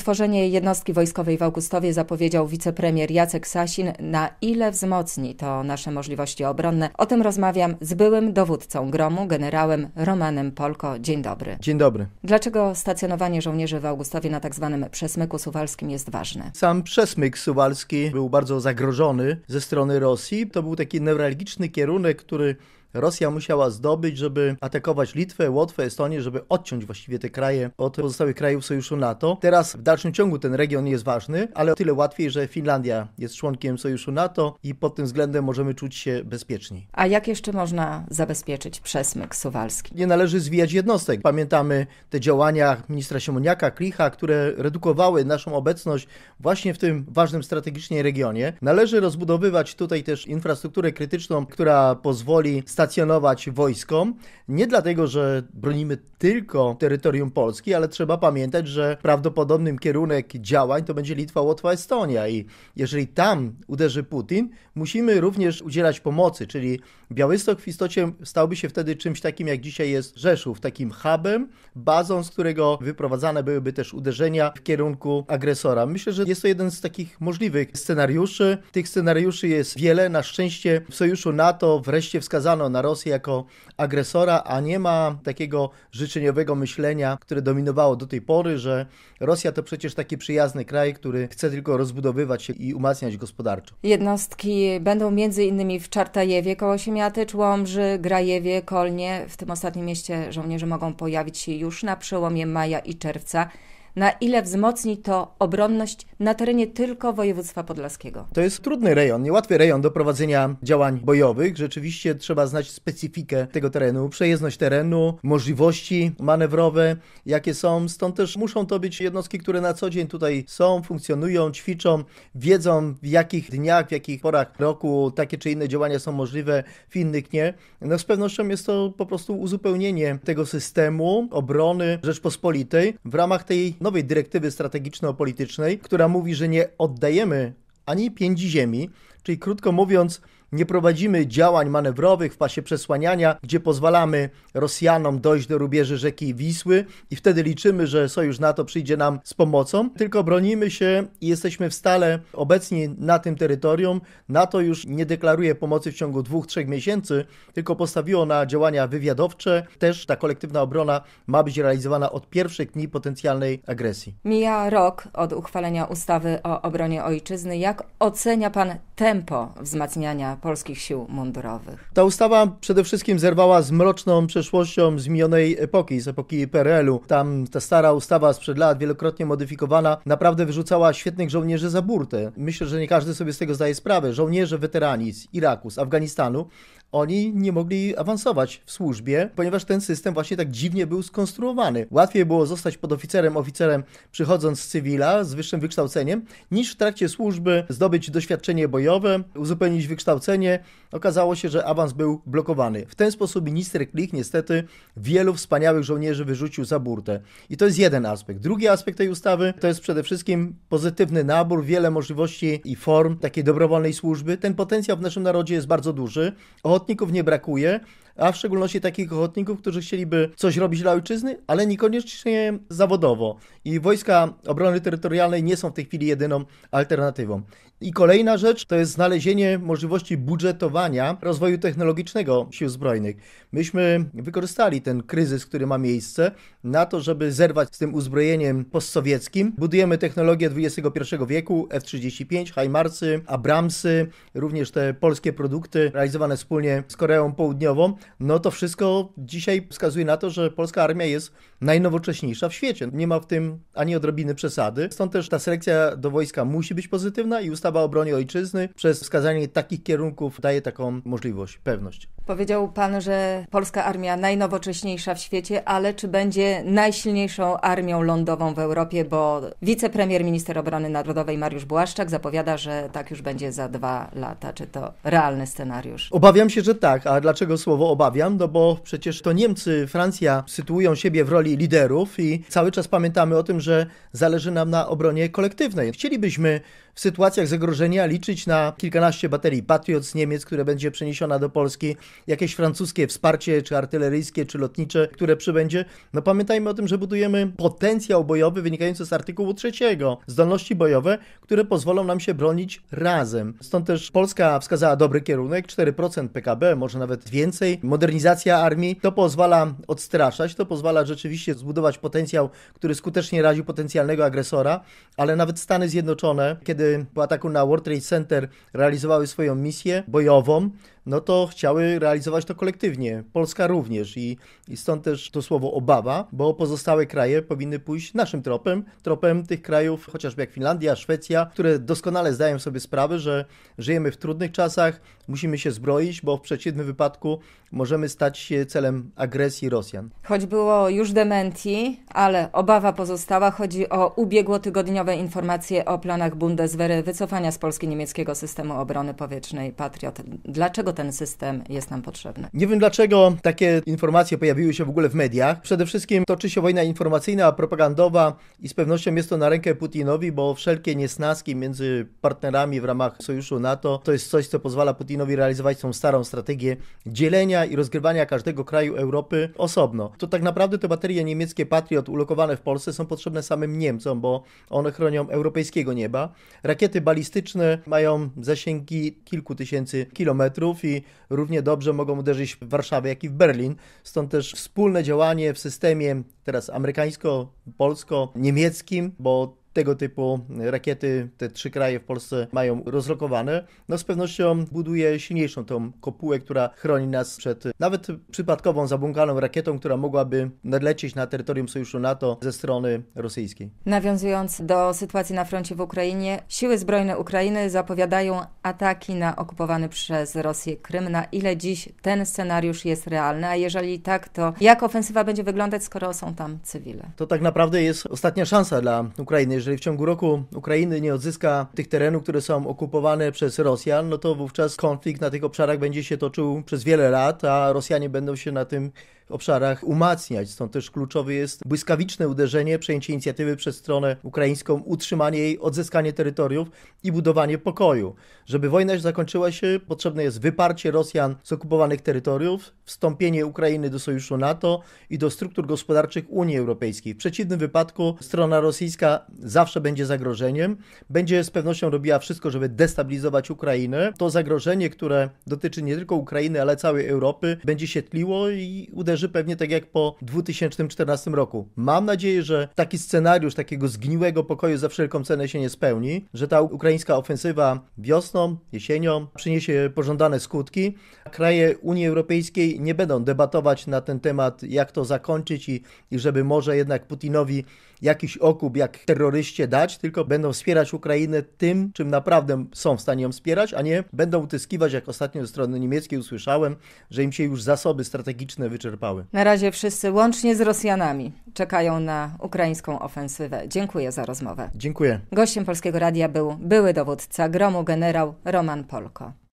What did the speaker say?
Utworzenie jednostki wojskowej w Augustowie zapowiedział wicepremier Jacek Sasin. Na ile wzmocni to nasze możliwości obronne? O tym rozmawiam z byłym dowódcą gromu, generałem Romanem Polko. Dzień dobry. Dzień dobry. Dlaczego stacjonowanie żołnierzy w Augustowie na tzw. Tak przesmyku suwalskim jest ważne? Sam przesmyk suwalski był bardzo zagrożony ze strony Rosji. To był taki newralgiczny kierunek, który Rosja musiała zdobyć, żeby atakować Litwę, Łotwę, Estonię, żeby odciąć właściwie te kraje od pozostałych krajów sojuszu NATO. Teraz w dalszym ciągu ten region jest ważny, ale o tyle łatwiej, że Finlandia jest członkiem sojuszu NATO i pod tym względem możemy czuć się bezpieczni. A jak jeszcze można zabezpieczyć przesmyk suwalski? Nie należy zwijać jednostek. Pamiętamy te działania ministra Siemoniaka, Klicha, które redukowały naszą obecność właśnie w tym ważnym strategicznie regionie. Należy rozbudowywać tutaj też infrastrukturę krytyczną, która pozwoli stacjonować wojskom. Nie dlatego, że bronimy tylko terytorium Polski, ale trzeba pamiętać, że prawdopodobnym kierunek działań to będzie Litwa, Łotwa, Estonia. I jeżeli tam uderzy Putin, musimy również udzielać pomocy, czyli Białystok w istocie stałby się wtedy czymś takim, jak dzisiaj jest Rzeszów, takim hubem, bazą, z którego wyprowadzane byłyby też uderzenia w kierunku agresora. Myślę, że jest to jeden z takich możliwych scenariuszy. Tych scenariuszy jest wiele. Na szczęście w sojuszu NATO wreszcie wskazano na Rosję jako agresora, a nie ma takiego życzeniowego myślenia, które dominowało do tej pory, że Rosja to przecież taki przyjazny kraj, który chce tylko rozbudowywać się i umacniać gospodarczo. Jednostki będą między innymi w Czartajewie koło Siemiatycz, Łomży, Grajewie, Kolnie. W tym ostatnim mieście żołnierze mogą pojawić się już na przełomie maja i czerwca na ile wzmocni to obronność na terenie tylko województwa podlaskiego? To jest trudny rejon, niełatwy rejon do prowadzenia działań bojowych. Rzeczywiście trzeba znać specyfikę tego terenu, przejezdność terenu, możliwości manewrowe, jakie są. Stąd też muszą to być jednostki, które na co dzień tutaj są, funkcjonują, ćwiczą, wiedzą w jakich dniach, w jakich porach roku takie czy inne działania są możliwe, w innych nie. No z pewnością jest to po prostu uzupełnienie tego systemu obrony Rzeczpospolitej w ramach tej nowej dyrektywy strategiczno-politycznej, która mówi, że nie oddajemy ani piędzi ziemi, czyli krótko mówiąc, nie prowadzimy działań manewrowych w pasie przesłaniania, gdzie pozwalamy Rosjanom dojść do rubieży rzeki Wisły i wtedy liczymy, że sojusz NATO przyjdzie nam z pomocą, tylko bronimy się i jesteśmy w stale obecni na tym terytorium. NATO już nie deklaruje pomocy w ciągu dwóch, trzech miesięcy, tylko postawiło na działania wywiadowcze. Też ta kolektywna obrona ma być realizowana od pierwszych dni potencjalnej agresji. Mija rok od uchwalenia ustawy o obronie ojczyzny. Jak ocenia Pan tempo wzmacniania polskich sił mundurowych. Ta ustawa przede wszystkim zerwała z mroczną przeszłością z minionej epoki, z epoki PRL-u. Tam ta stara ustawa sprzed lat, wielokrotnie modyfikowana, naprawdę wyrzucała świetnych żołnierzy za burtę. Myślę, że nie każdy sobie z tego zdaje sprawę. Żołnierze weterani z Iraku, z Afganistanu, oni nie mogli awansować w służbie, ponieważ ten system właśnie tak dziwnie był skonstruowany. Łatwiej było zostać podoficerem, oficerem przychodząc z cywila z wyższym wykształceniem, niż w trakcie służby zdobyć doświadczenie bojowe, uzupełnić wykształcenie, Okazało się, że awans był blokowany. W ten sposób minister Klich niestety wielu wspaniałych żołnierzy wyrzucił za burtę. I to jest jeden aspekt. Drugi aspekt tej ustawy to jest przede wszystkim pozytywny nabór, wiele możliwości i form takiej dobrowolnej służby. Ten potencjał w naszym narodzie jest bardzo duży. Ochotników nie brakuje a w szczególności takich ochotników, którzy chcieliby coś robić dla ojczyzny, ale niekoniecznie zawodowo. I wojska obrony terytorialnej nie są w tej chwili jedyną alternatywą. I kolejna rzecz to jest znalezienie możliwości budżetowania rozwoju technologicznego sił zbrojnych. Myśmy wykorzystali ten kryzys, który ma miejsce, na to, żeby zerwać z tym uzbrojeniem postsowieckim. Budujemy technologię XXI wieku, F-35, HIMARSy, Abramsy, również te polskie produkty realizowane wspólnie z Koreą Południową, no to wszystko dzisiaj wskazuje na to, że polska armia jest najnowocześniejsza w świecie. Nie ma w tym ani odrobiny przesady. Stąd też ta selekcja do wojska musi być pozytywna i ustawa o obronie ojczyzny przez wskazanie takich kierunków daje taką możliwość, pewność. Powiedział pan, że polska armia najnowocześniejsza w świecie, ale czy będzie najsilniejszą armią lądową w Europie? Bo wicepremier minister obrony narodowej Mariusz Błaszczak zapowiada, że tak już będzie za dwa lata. Czy to realny scenariusz? Obawiam się, że tak. A dlaczego słowo obawiam, no bo przecież to Niemcy, Francja sytuują siebie w roli liderów i cały czas pamiętamy o tym, że zależy nam na obronie kolektywnej. Chcielibyśmy sytuacjach zagrożenia liczyć na kilkanaście baterii Patriot z Niemiec, które będzie przeniesiona do Polski, jakieś francuskie wsparcie, czy artyleryjskie, czy lotnicze, które przybędzie. No pamiętajmy o tym, że budujemy potencjał bojowy wynikający z artykułu trzeciego, zdolności bojowe, które pozwolą nam się bronić razem. Stąd też Polska wskazała dobry kierunek, 4% PKB, może nawet więcej. Modernizacja armii to pozwala odstraszać, to pozwala rzeczywiście zbudować potencjał, który skutecznie radził potencjalnego agresora, ale nawet Stany Zjednoczone, kiedy po ataku na World Trade Center realizowały swoją misję bojową no to chciały realizować to kolektywnie. Polska również i, i stąd też to słowo obawa, bo pozostałe kraje powinny pójść naszym tropem, tropem tych krajów, chociażby jak Finlandia, Szwecja, które doskonale zdają sobie sprawę, że żyjemy w trudnych czasach, musimy się zbroić, bo w przeciwnym wypadku możemy stać się celem agresji Rosjan. Choć było już dementi, ale obawa pozostała, chodzi o ubiegłotygodniowe informacje o planach Bundeswehry wycofania z Polski niemieckiego systemu obrony powietrznej Patriot. Dlaczego dlaczego ten system jest nam potrzebny. Nie wiem, dlaczego takie informacje pojawiły się w ogóle w mediach. Przede wszystkim toczy się wojna informacyjna, propagandowa i z pewnością jest to na rękę Putinowi, bo wszelkie niesnaski między partnerami w ramach sojuszu NATO to jest coś, co pozwala Putinowi realizować tą starą strategię dzielenia i rozgrywania każdego kraju Europy osobno. To tak naprawdę te baterie niemieckie Patriot ulokowane w Polsce są potrzebne samym Niemcom, bo one chronią europejskiego nieba. Rakiety balistyczne mają zasięgi kilku tysięcy kilometrów Konfi równie dobrze mogą uderzyć w Warszawę, jak i w Berlin. Stąd też wspólne działanie w systemie teraz amerykańsko-polsko-niemieckim, bo tego typu rakiety te trzy kraje w Polsce mają rozlokowane, no z pewnością buduje silniejszą tą kopułę, która chroni nas przed nawet przypadkową zabłąkaną rakietą, która mogłaby nadlecieć na terytorium Sojuszu NATO ze strony rosyjskiej. Nawiązując do sytuacji na froncie w Ukrainie, siły zbrojne Ukrainy zapowiadają ataki na okupowany przez Rosję Krym. Na ile dziś ten scenariusz jest realny? A jeżeli tak, to jak ofensywa będzie wyglądać, skoro są tam cywile? To tak naprawdę jest ostatnia szansa dla Ukrainy, jeżeli w ciągu roku Ukrainy nie odzyska tych terenów, które są okupowane przez Rosjan, no to wówczas konflikt na tych obszarach będzie się toczył przez wiele lat, a Rosjanie będą się na tym obszarach umacniać. Stąd też kluczowe jest błyskawiczne uderzenie, przejęcie inicjatywy przez stronę ukraińską, utrzymanie jej, odzyskanie terytoriów i budowanie pokoju. Żeby wojna zakończyła się, potrzebne jest wyparcie Rosjan z okupowanych terytoriów, wstąpienie Ukrainy do sojuszu NATO i do struktur gospodarczych Unii Europejskiej. W przeciwnym wypadku strona rosyjska zawsze będzie zagrożeniem, będzie z pewnością robiła wszystko, żeby destabilizować Ukrainę. To zagrożenie, które dotyczy nie tylko Ukrainy, ale całej Europy, będzie się tliło i uderzy pewnie tak jak po 2014 roku. Mam nadzieję, że taki scenariusz takiego zgniłego pokoju za wszelką cenę się nie spełni, że ta ukraińska ofensywa wiosną, jesienią przyniesie pożądane skutki. Kraje Unii Europejskiej nie będą debatować na ten temat, jak to zakończyć i, i żeby może jednak Putinowi jakiś okup, jak terroryzm, koryście dać, tylko będą wspierać Ukrainę tym, czym naprawdę są w stanie ją wspierać, a nie będą utyskiwać, jak ostatnio ze strony niemieckiej usłyszałem, że im się już zasoby strategiczne wyczerpały. Na razie wszyscy, łącznie z Rosjanami, czekają na ukraińską ofensywę. Dziękuję za rozmowę. Dziękuję. Gościem Polskiego Radia był były dowódca gromu generał Roman Polko.